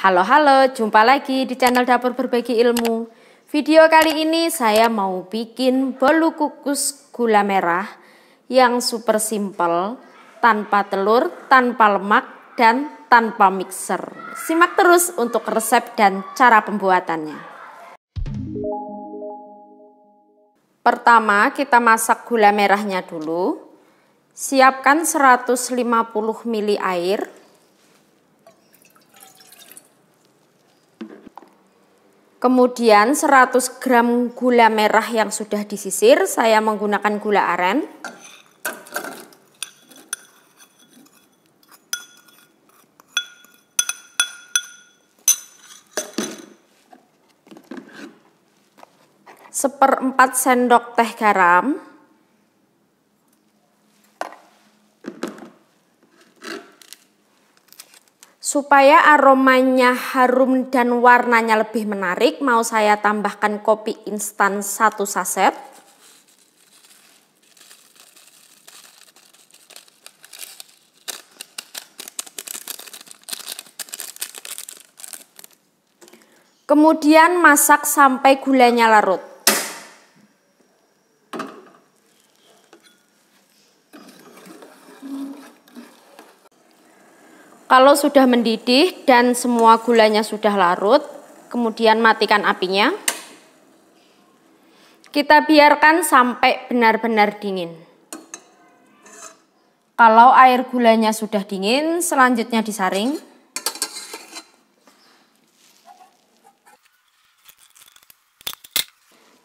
Halo-halo, jumpa lagi di channel Dapur Berbagi Ilmu. Video kali ini saya mau bikin bolu kukus gula merah yang super simple, tanpa telur, tanpa lemak, dan tanpa mixer. Simak terus untuk resep dan cara pembuatannya. Pertama, kita masak gula merahnya dulu. Siapkan 150 ml air, Kemudian 100 gram gula merah yang sudah disisir, saya menggunakan gula aren. Seperempat sendok teh garam. Supaya aromanya harum dan warnanya lebih menarik, mau saya tambahkan kopi instan satu saset. Kemudian masak sampai gulanya larut. Kalau sudah mendidih dan semua gulanya sudah larut, kemudian matikan apinya. Kita biarkan sampai benar-benar dingin. Kalau air gulanya sudah dingin, selanjutnya disaring.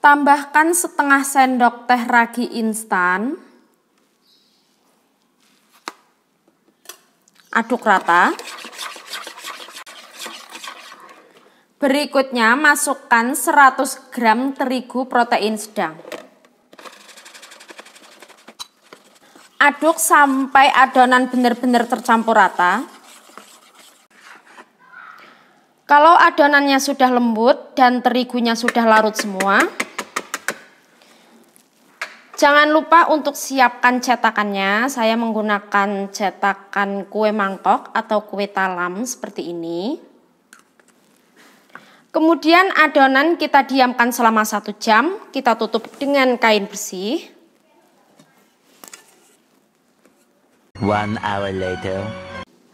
Tambahkan setengah sendok teh ragi instan. aduk rata. Berikutnya masukkan 100 gram terigu protein sedang. Aduk sampai adonan benar-benar tercampur rata. Kalau adonannya sudah lembut dan terigunya sudah larut semua, Jangan lupa untuk siapkan cetakannya. Saya menggunakan cetakan kue mangkok atau kue talam seperti ini. Kemudian adonan kita diamkan selama satu jam. Kita tutup dengan kain bersih. One hour later.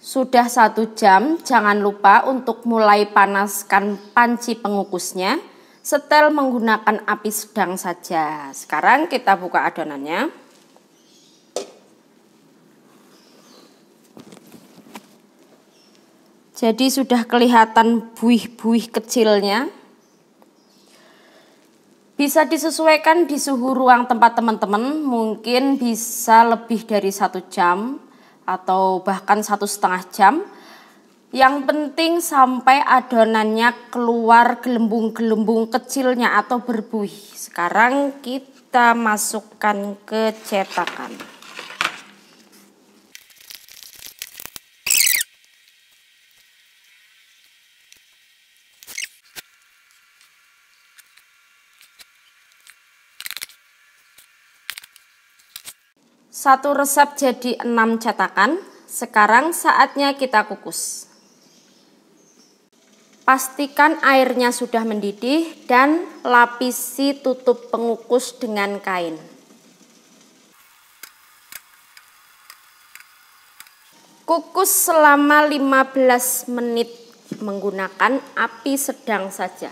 Sudah satu jam, jangan lupa untuk mulai panaskan panci pengukusnya setel menggunakan api sedang saja. Sekarang kita buka adonannya. Jadi sudah kelihatan buih-buih kecilnya. Bisa disesuaikan di suhu ruang tempat teman-teman, mungkin bisa lebih dari satu jam atau bahkan satu setengah jam yang penting sampai adonannya keluar gelembung-gelembung kecilnya atau berbuih. Sekarang kita masukkan ke cetakan. Satu resep jadi enam cetakan. Sekarang saatnya kita kukus. Pastikan airnya sudah mendidih dan lapisi tutup pengukus dengan kain. Kukus selama 15 menit menggunakan api sedang saja.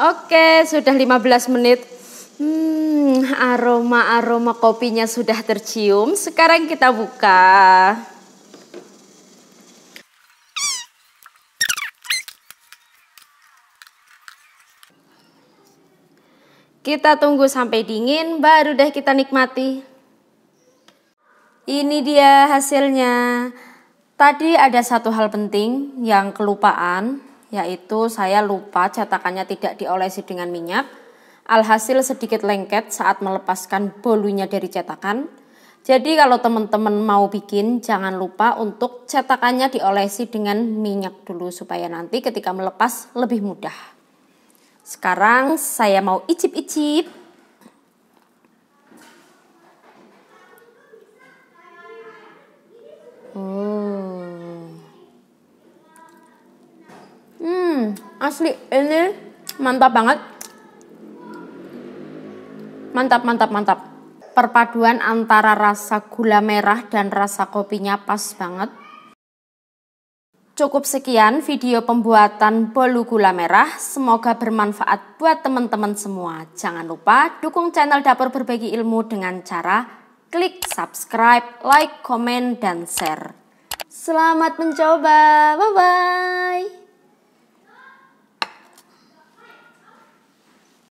Oke, sudah 15 menit. Hmm, aroma-aroma kopinya sudah tercium. Sekarang kita buka. Kita tunggu sampai dingin, baru deh kita nikmati. Ini dia hasilnya. Tadi ada satu hal penting yang kelupaan, yaitu saya lupa cetakannya tidak diolesi dengan minyak. Alhasil sedikit lengket saat melepaskan bolunya dari cetakan. Jadi kalau teman-teman mau bikin jangan lupa untuk cetakannya diolesi dengan minyak dulu supaya nanti ketika melepas lebih mudah. Sekarang saya mau icip-icip. Hmm. hmm. asli ini mantap banget. Mantap, mantap, mantap. Perpaduan antara rasa gula merah dan rasa kopinya pas banget. Cukup sekian video pembuatan bolu gula merah. Semoga bermanfaat buat teman-teman semua. Jangan lupa dukung channel Dapur Berbagi Ilmu dengan cara klik subscribe, like, komen, dan share. Selamat mencoba. Bye-bye.